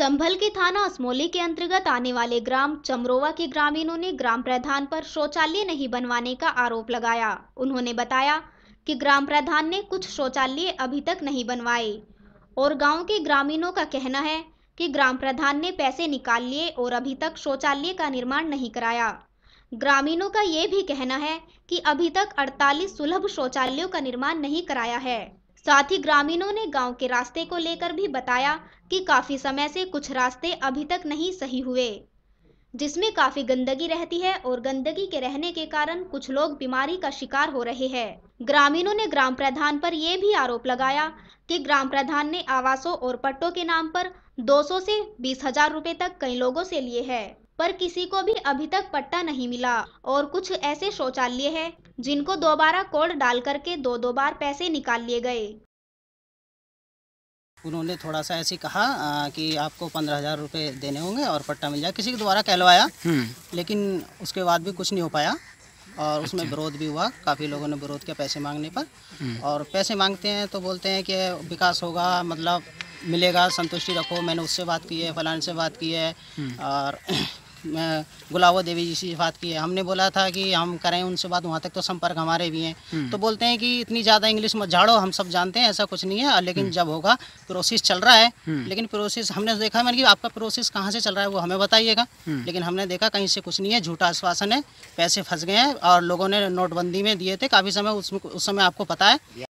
संभल के थाना असमोली के अंतर्गत आने वाले ग्राम चमरोवा के ग्रामीणों ने ग्राम प्रधान पर शौचालय नहीं बनवाने का आरोप लगाया उन्होंने बताया कि ग्राम प्रधान ने कुछ शौचालय अभी तक नहीं बनवाए और गांव के ग्रामीणों का कहना है कि ग्राम प्रधान ने पैसे निकाल लिए और अभी तक शौचालय का निर्माण नहीं कराया ग्रामीणों का ये भी कहना है कि अभी तक 48 सुलभ शौचालयों का निर्माण नहीं कराया है साथ ही ग्रामीणों ने गांव के रास्ते को लेकर भी बताया कि काफ़ी समय से कुछ रास्ते अभी तक नहीं सही हुए जिसमें काफ़ी गंदगी रहती है और गंदगी के रहने के कारण कुछ लोग बीमारी का शिकार हो रहे हैं ग्रामीणों ने ग्राम प्रधान पर यह भी आरोप लगाया कि ग्राम प्रधान ने आवासों और पट्टों के नाम पर 200 से बीस हजार रूपए तक कई लोगों से लिए है पर किसी को भी अभी तक पट्टा नहीं मिला और कुछ ऐसे शौचालय है जिनको दोबारा कोड डाल करके दो दो बार पैसे निकाल लिए गए उन्होंने थोड़ा सा ऐसे कहा आ, कि आपको पंद्रह हज़ार रूपए देने होंगे और पट्टा मिल जाए किसी के द्वारा कहलवाया हम्म। लेकिन उसके बाद भी कुछ नहीं हो पाया और उसमें अच्छा। विरोध भी हुआ काफ़ी लोगों ने विरोध किया पैसे मांगने पर हम्म। और पैसे मांगते हैं तो बोलते हैं कि विकास होगा मतलब मिलेगा संतुष्टि रखो मैंने उससे बात की है फलाने से बात की है हम्म। और गुलाबो देवी जी से बात की है हमने बोला था कि हम करें उनसे बात वहाँ तक तो संपर्क हमारे भी हैं हम्म। तो बोलते हैं कि इतनी ज़्यादा इंग्लिश मत झाड़ो हम सब जानते हैं ऐसा कुछ नहीं है लेकिन हम्म। जब होगा प्रोसेस चल रहा है हम्म। लेकिन प्रोसेस हमने देखा मैंने मतलब कि आपका प्रोसेस कहाँ से चल रहा है वो हमें बताइएगा लेकिन हमने देखा कहीं से कुछ नहीं है झूठा आश्वासन है पैसे फंस गए हैं और लोगों ने नोटबंदी में दिए थे काफ़ी समय उस समय आपको पता है